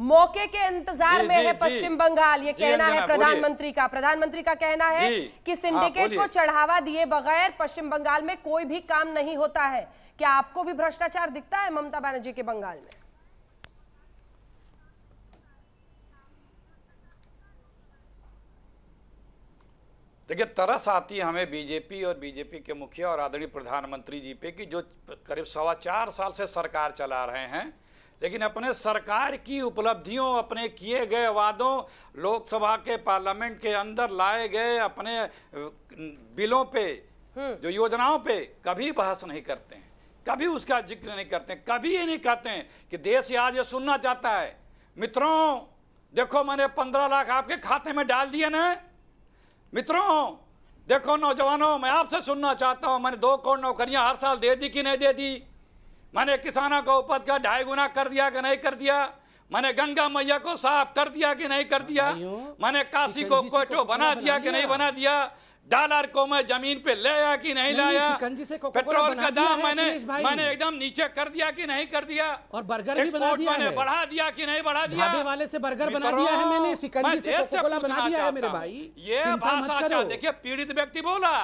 मौके के इंतजार में है पश्चिम बंगाल ये कहना है प्रधानमंत्री का प्रधानमंत्री का कहना है कि हाँ, सिंडिकेट को चढ़ावा दिए बगैर पश्चिम बंगाल में कोई भी काम नहीं होता है क्या आपको भी भ्रष्टाचार दिखता है ममता बनर्जी के बंगाल में देखिए तरस आती है हमें बीजेपी और बीजेपी के मुखिया और आदरणीय प्रधानमंत्री जी पे कि जो करीब सवा चार साल से सरकार चला रहे हैं लेकिन अपने सरकार की उपलब्धियों अपने किए गए वादों लोकसभा के पार्लियामेंट के अंदर लाए गए अपने बिलों पे हम्म। जो योजनाओं पे कभी बहस नहीं करते हैं कभी उसका जिक्र नहीं करते हैं कभी ये नहीं कहते हैं कि देश आज ये सुनना चाहता है मित्रों देखो मैंने पंद्रह लाख आपके खाते में डाल दिए ना मित्रों देखो नौजवानों मैं आपसे सुनना चाहता हूं मैंने दो करोड़ नौकरियां हर साल दे दी कि नहीं दे दी मैंने किसानों को उपज का ढाई गुना कर दिया कि नहीं कर दिया मैंने गंगा मैया को साफ कर दिया कि नहीं कर दिया मैंने काशी को कोटो बना दिया कि नहीं बना दिया डॉलर को मैं जमीन पे ले आया कि नहीं, लाया पेट्रोल का दाम मैंने मैंने एकदम नीचे कर दिया कि नहीं कर दिया और बर्गर भी बना दिया मैंने बढ़ा दिया कि नहीं बढ़ा दिया वाले से बर्गर बना दिया है मैंने सिकंजी से कोकोला बना दिया है मेरे भाई ये भाषा देखिए पीड़ित व्यक्ति बोला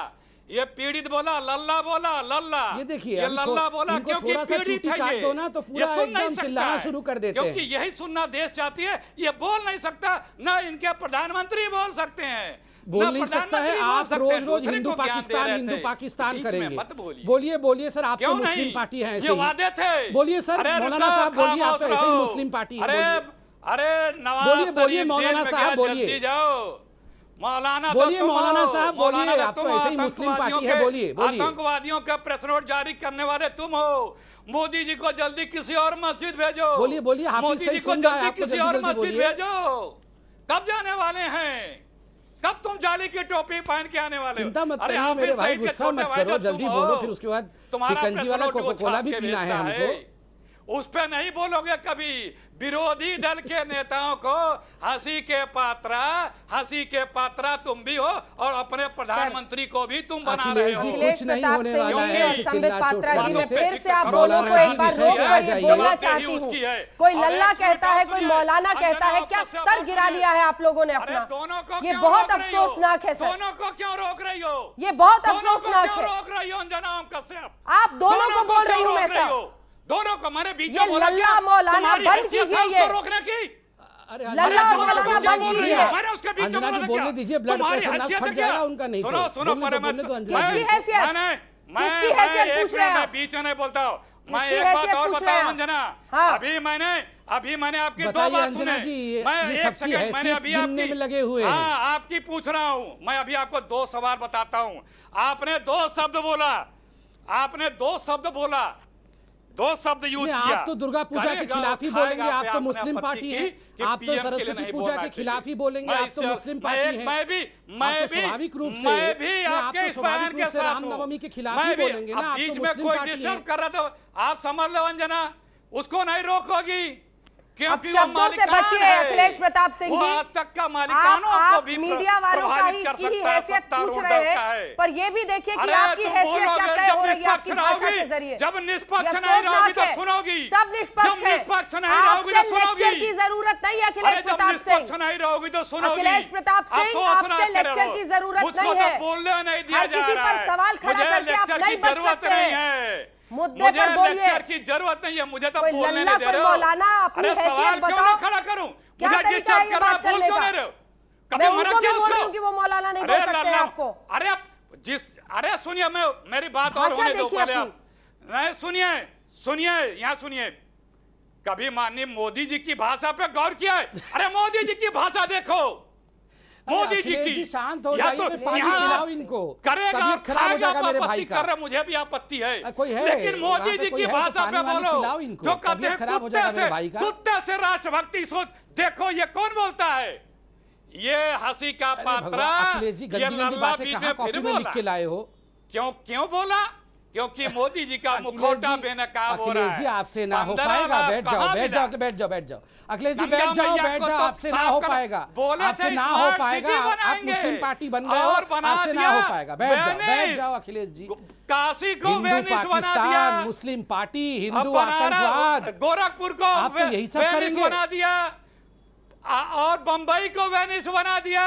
ये पीड़ित बोला लल्ला बोला लल्ला ये देखिए ये लल्ला बोला क्योंकि पीड़ित है ये ना तो पूरा सुन नहीं सकता शुरू कर देते क्योंकि यही सुनना देश चाहती है ये बोल नहीं सकता ना इनके प्रधानमंत्री बोल सकते हैं बोल नहीं सकता है आप रोज रोज हिंदू पाकिस्तान हिंदू पाकिस्तान करेंगे बोलिए बोलिए सर आप तो मुस्लिम पार्टी है बोलिए सर मौलाना साहब बोलिए आप तो ऐसे ही मुस्लिम पार्टी है अरे अरे नवाज बोलिए बोलिए मौलाना साहब बोलिए जाओ मौलाना बोलिए मौलाना साहब बोलिए आपको ऐसे ही मुस्लिम पार्टी है बोलिए बोलिए आतंकवादियों का प्रेस नोट जारी करने वाले तुम हो मोदी जी को जल्दी किसी और मस्जिद भेजो बोलिए बोलिए मोदी जी को जल्दी किसी और मस्जिद भेजो कब जाने वाले हैं कब तुम जाली की टोपी पहन के आने वाले चिंता मत करिए मेरे भाई गुस्सा मत करो जल्दी बोलो फिर उसके बाद तुम्हारा वाला कोका कोला भी पीना है हमको उस पर नहीं बोलोगे कभी विरोधी दल के नेताओं को हंसी के पात्रा हंसी के पात्रा तुम भी हो और अपने प्रधानमंत्री को भी तुम बना रहे हो अखिलेश प्रताप सिंह पात्रा जी तो मैं फिर से आप दोनों को एक बार रोक बोलना चाहती हूँ कोई लल्ला कहता है कोई मौलाना कहता है क्या स्तर गिरा लिया है आप लोगों ने अपना दोनों को ये बहुत अफसोसनाक है दोनों को क्यों रोक रही हो ये बहुत अफसोसनाक है आप दोनों को बोल रही हूँ मैं सर दोनों को मारे बीच में मौलाना बंद कीजिए ये रोकने की तो तो तो एक बात और हाँ। अभी मैंने अभी मैंने आपकी दो बात सुने मैंने अभी आपकी लगे हुए हाँ, आपकी पूछ रहा हूँ मैं अभी आपको दो सवाल बताता हूँ आपने दो शब्द बोला आपने दो शब्द बोला दो शब्द यूज किया आप तो दुर्गा पूजा के खिलाफ ही बोलेंगे आप तो मुस्लिम पार्टी है आप तो सरस्वती पूजा के खिलाफ ही बोलेंगे आप तो मुस्लिम पार्टी है तो स्वाभाविक रूप से आपके तो रामनवमी के खिलाफ ही बोलेंगे ना आप समझ लो अंजना उसको नहीं रोकोगी अब शब्दों से बचिए अखिलेश प्रताप सिंह जी आज तक का मालिकाना आप, आप मीडिया वालों का ही, की हैसियत पूछ रहे हैं पर ये भी देखिए कि आपकी हैसियत क्या तय हो रही है आपकी भाषा के जरिए जब निष्पक्ष नहीं रहोगी तो सुनोगी सब निष्पक्ष है निष्पक्ष नहीं रहोगी तो सुनोगी की जरूरत नहीं है अखिलेश प्रताप सिंह निष्पक्ष नहीं रहोगी तो सुनोगी अखिलेश प्रताप सिंह आपसे लेक्चर की जरूरत नहीं तो है बोलने नहीं दिया जा रहा है सवाल खड़ा करके आप नहीं बच सकते मुद्दे मुझे पर बोलिए की जरूरत नहीं है मुझे तो बोलने नहीं दे रहे हो अरे सवाल क्यों खड़ा करूं मुझे कर रहा बोल क्यों नहीं रहे हो कभी उसको कि वो मौलाना नहीं बोल सकते आपको अरे जिस अरे सुनिए मैं मेरी बात और होने दो पहले आप नहीं सुनिए सुनिए यहाँ सुनिए कभी माननीय मोदी जी की भाषा पे गौर किया है अरे मोदी जी की भाषा देखो मोदी जी की शांत हो तो जाए इनको करेगा खराब मेरे भाई का कर मुझे भी आपत्ति है कोई है लेकिन मोदी जी की तो भाषा में बोलो जो कहते हैं कुत्ते से कुत्ते से राष्ट्रभक्ति सोच देखो ये कौन बोलता है ये हंसी का पात्र ये लल्ला बीच में फिर बोला क्यों क्यों बोला क्योंकि मोदी जी का मुखौटा बेनकाब हो रहा है आपसे ना हो पाएगा बैठ जाओ बैठ जाओ बैठ जाओ बैठ जाओ अखिलेश जी बैठ जाओ बैठ जाओ तो आपसे ना हो पाएगा आपसे ना हो पाएगा आप मुस्लिम पार्टी बन गए और आपसे ना हो पाएगा बैठ जाओ बैठ जाओ अखिलेश जी काशी को पाकिस्तान मुस्लिम पार्टी हिंदू आतंकवाद गोरखपुर को आप तो यही सब करेंगे बना दिया और बंबई को वेनिस बना दिया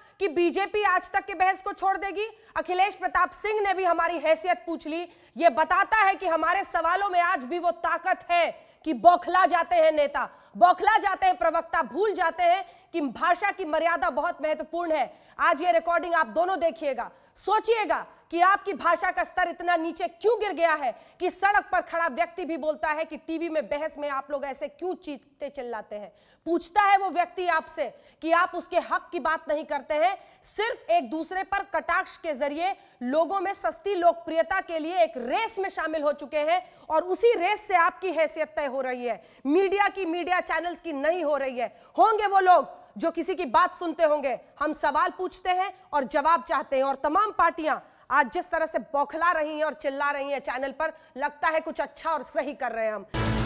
कि बीजेपी आज तक की बहस को छोड़ देगी अखिलेश प्रताप सिंह ने भी हमारी हैसियत पूछ ली यह बताता है कि हमारे सवालों में आज भी वो ताकत है कि बौखला जाते हैं नेता बौखला जाते हैं प्रवक्ता भूल जाते हैं कि भाषा की मर्यादा बहुत महत्वपूर्ण है आज ये रिकॉर्डिंग आप दोनों देखिएगा सोचिएगा कि आपकी भाषा का स्तर इतना नीचे क्यों गिर गया है कि सड़क पर खड़ा व्यक्ति भी बोलता है कि टीवी में बहस में आप लोग ऐसे क्यों चीखते चिल्लाते हैं पूछता है वो व्यक्ति आपसे कि आप उसके हक की बात नहीं करते हैं सिर्फ एक दूसरे पर कटाक्ष के जरिए लोगों में सस्ती लोकप्रियता के लिए एक रेस में शामिल हो चुके हैं और उसी रेस से आपकी हैसियत तय हो रही है मीडिया की मीडिया चैनल्स की नहीं हो रही है होंगे वो लोग जो किसी की बात सुनते होंगे हम सवाल पूछते हैं और जवाब चाहते हैं और तमाम पार्टियां आज जिस तरह से बौखला रही हैं और चिल्ला रही हैं चैनल पर लगता है कुछ अच्छा और सही कर रहे हैं हम